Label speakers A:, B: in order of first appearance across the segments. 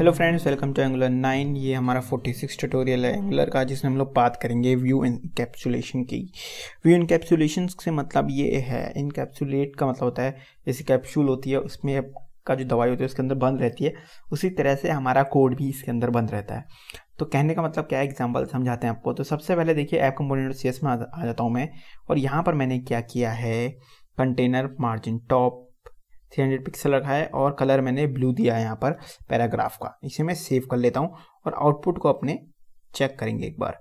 A: hello friends welcome to Angular nine ये हमारा 46 tutorial है एंगुलर का जिसमें हम लोग बात करेंगे व्यू इनकेप्सुलेशन की व्यू इनकेप्सुलेशन से मतलब ये है इनकेप्सुलेट का मतलब होता है जैसे कैप्सूल होती है उसमें का जो दवाई होती है उसके अंदर बंद रहती है उसी तरह से हमारा कोड भी इसके अंदर बंद रहता है तो कहने का मतलब क्या है एग्जाम्पल समझाते हैं आपको तो सबसे पहले देखिए ऐप कंपोनेंट सी में आ जाता हूँ मैं और यहाँ पर मैंने क्या किया है container margin top three hundred pixel रखा है और कलर मैंने ब्लू दिया है यहाँ पर पैराग्राफ का इसे मैं सेव कर लेता हूँ और आउटपुट को अपने चेक करेंगे एक बार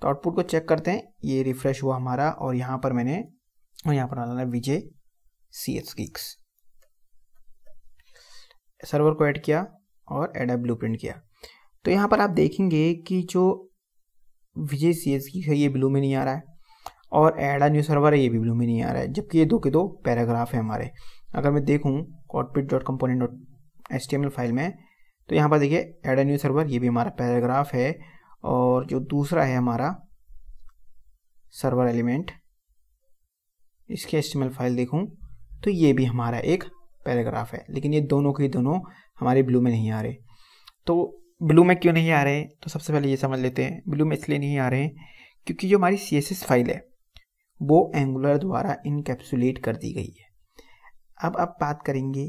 A: तो आउटपुट को चेक करते हैं ये रिफ्रेश हुआ हमारा और यहाँ पर मैंने और यहाँ पर डाला विजय सी एस गिक्स सर्वर को ऐड किया और एड ब्लू प्रिंट किया तो यहाँ पर आप देखेंगे कि जो विजय सी एस की है ये ब्लू में नहीं आ रहा है और एड न्यू सर्वर है ये भी ब्लू में नहीं आ रहा है जबकि ये दो के दो पैराग्राफ है हमारे अगर मैं देखूँ cockpit dot component dot L file में तो यहाँ पर देखिए एड ए न्यू सर्वर ये भी हमारा पैराग्राफ है और जो दूसरा है हमारा server element M L file देखूँ तो ये भी हमारा एक पैराग्राफ है लेकिन ये दोनों के दोनों हमारे ब्लू में नहीं आ रहे तो ब्लू में क्यों नहीं आ रहे तो सबसे पहले ये समझ लेते हैं ब्लू में इसलिए नहीं आ रहे हैं क्योंकि जो हमारी सी फाइल है वो एंगुलर द्वारा इनकेप्सुलेट कर दी गई है अब आप बात करेंगे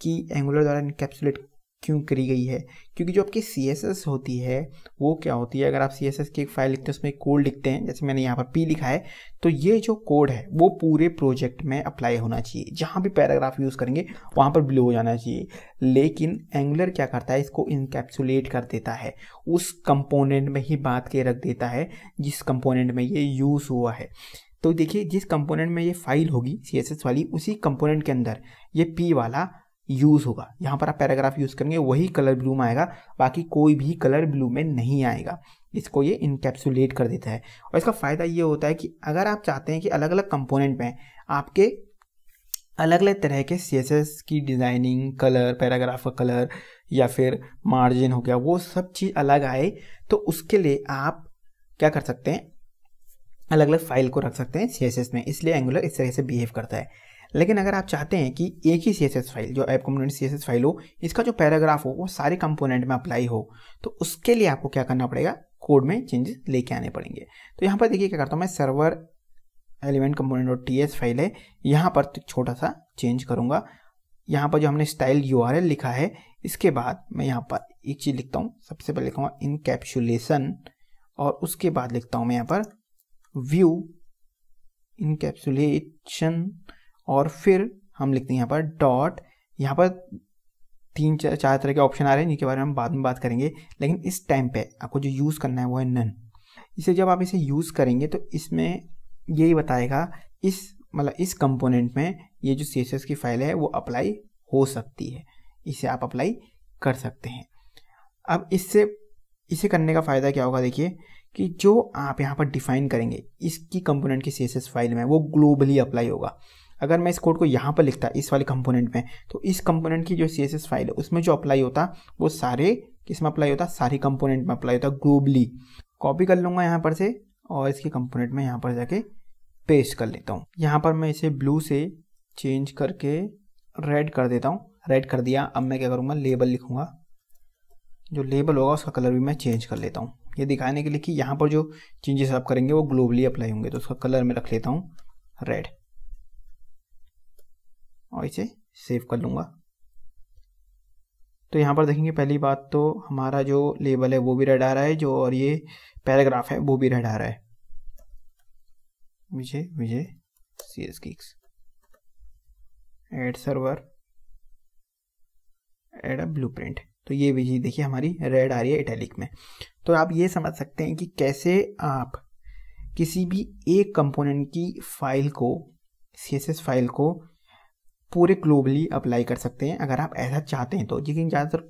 A: कि एंगुलर द्वारा इनकेप्सुलेट क्यों करी गई है क्योंकि जो आपकी सी होती है वो क्या होती है अगर आप सी की एक फाइल लिखते हैं उसमें कोड लिखते हैं जैसे मैंने यहाँ पर पी लिखा है तो ये जो कोड है वो पूरे प्रोजेक्ट में अप्लाई होना चाहिए जहाँ भी पैराग्राफ यूज़ करेंगे वहाँ पर ब्लू हो जाना चाहिए लेकिन एंगुलर क्या करता है इसको इनकेप्सुलेट कर देता है उस कंपोनेंट में ही बात के रख देता है जिस कंपोनेंट में ये यूज़ हुआ है तो देखिए जिस कंपोनेंट में ये फाइल होगी सी वाली उसी कंपोनेंट के अंदर ये पी वाला यूज़ होगा यहाँ पर आप पैराग्राफ यूज़ करेंगे वही कलर ब्लू में आएगा बाकी कोई भी कलर ब्लू में नहीं आएगा इसको ये इनकेप्सुलेट कर देता है और इसका फ़ायदा ये होता है कि अगर आप चाहते हैं कि अलग अलग कंपोनेंट में आपके अलग अलग तरह के सी की डिज़ाइनिंग कलर पैराग्राफ का कलर या फिर मार्जिन हो गया वो सब चीज़ अलग आए तो उसके लिए आप क्या कर सकते हैं अलग अलग फाइल को रख सकते हैं सी में इसलिए एंगुलर इस तरह से बिहेव करता है लेकिन अगर आप चाहते हैं कि एक ही सी फाइल जो ऐप कम्पोनेंट सी फाइल हो इसका जो पैराग्राफ हो वो सारे कंपोनेंट में अप्लाई हो तो उसके लिए आपको क्या करना पड़ेगा कोड में चेंजेस लेके आने पड़ेंगे तो यहाँ पर देखिए क्या करता हूँ मैं सर्वर एलिमेंट कंपोनेंट और टी फाइल है यहाँ पर छोटा सा चेंज करूँगा यहाँ पर जो हमने स्टाइल यू लिखा है इसके बाद मैं यहाँ पर एक चीज़ लिखता हूँ सबसे पहले लिखूँगा इनकेप्सुलेसन और उसके बाद लिखता हूँ मैं यहाँ पर व्यू इनकेप्सुलेशन और फिर हम लिखते हैं यहाँ पर डॉट यहाँ पर तीन चार चार तरह के ऑप्शन आ रहे हैं जिनके बारे में हम बाद में बात करेंगे लेकिन इस टाइम पे आपको जो यूज़ करना है वो है नन इसे जब आप इसे यूज़ करेंगे तो इसमें यही बताएगा इस मतलब इस कंपोनेंट में ये जो सी की फाइल है वो अप्लाई हो सकती है इसे आप अप्लाई कर सकते हैं अब इससे इसे करने का फ़ायदा क्या होगा देखिए कि जो आप यहाँ पर डिफाइन करेंगे इसकी कंपोनेंट की सी फाइल में वो ग्लोबली अप्लाई होगा अगर मैं इस कोड को यहाँ पर लिखता इस वाले कंपोनेंट में तो इस कंपोनेंट की जो सी फाइल है उसमें जो अप्लाई होता वो सारे किस में अप्लाई होता सारे कंपोनेंट में अप्लाई होता ग्लोबली कॉपी कर लूँगा यहाँ पर से और इसके कंपोनेंट में यहाँ पर जाके पेस्ट कर लेता हूँ यहाँ पर मैं इसे ब्लू से चेंज करके रेड कर देता हूँ रेड कर दिया अब मैं क्या करूँगा लेबल लिखूँगा जो लेबल होगा उसका कलर भी मैं चेंज कर लेता हूँ ये दिखाने के लिए कि यहाँ पर जो चेंजेस आप करेंगे वो ग्लोबली अप्लाई होंगे तो उसका कलर मैं रख लेता हूँ रेड और इसे सेव कर लूँगा तो यहाँ पर देखेंगे पहली बात तो हमारा जो लेबल है वो भी रेड आ रहा है जो और ये पैराग्राफ है वो भी रेड आ रहा है विजय विजय सी एस किस add server add a blueprint तो ये भी चीज़ देखिए हमारी रेड आ रही है इटैलिक में तो आप ये समझ सकते हैं कि कैसे आप किसी भी एक कंपोनेंट की फाइल को सी फाइल को पूरे ग्लोबली अप्लाई कर सकते हैं अगर आप ऐसा चाहते हैं तो लेकिन ज़्यादातर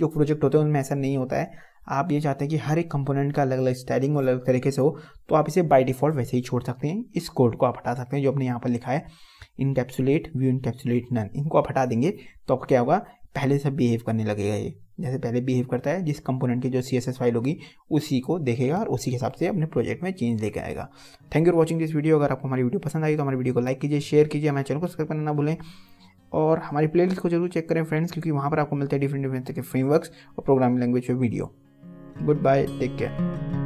A: जो प्रोजेक्ट होते हैं उनमें ऐसा नहीं होता है आप ये चाहते हैं कि हर एक कंपोनेंट का अलग अलग स्टाइलिंग और अलग तरीके से हो तो आप इसे बाय डिफ़ॉल्ट वैसे ही छोड़ सकते हैं इस कोड को आप हटा सकते हैं जो आपने यहाँ पर लिखा है इनकेप्सुलेट व्यू इनकेप्सुलेट नन इनको आप हटा देंगे तो आपको क्या होगा पहले से बिहेव करने लगेगा ये जैसे पहले बिहेव करता है जिस कंपोनेंट की जो सी फाइल होगी उसी को देखेगा और उसी के हिसाब से अपने प्रोजेक्ट में चेंज लेके आएगा thank you for watching this video अगर आपको हमारी वीडियो पसंद आई तो हमारी वीडियो को लाइक कीजिए शेयर कीजिए हमारे चैनल को सब्सक्राइब करना ना भूलें और हमारी प्लेलिस्ट को जरूर चेक करें फ्रेंड्स क्योंकि वहाँ पर आपको मिलते हैं डिफरेंट डिफरेंट तरह के फ्रेमवर्क्स और प्रोग्रामिंग लैंग्वेज में video goodbye take care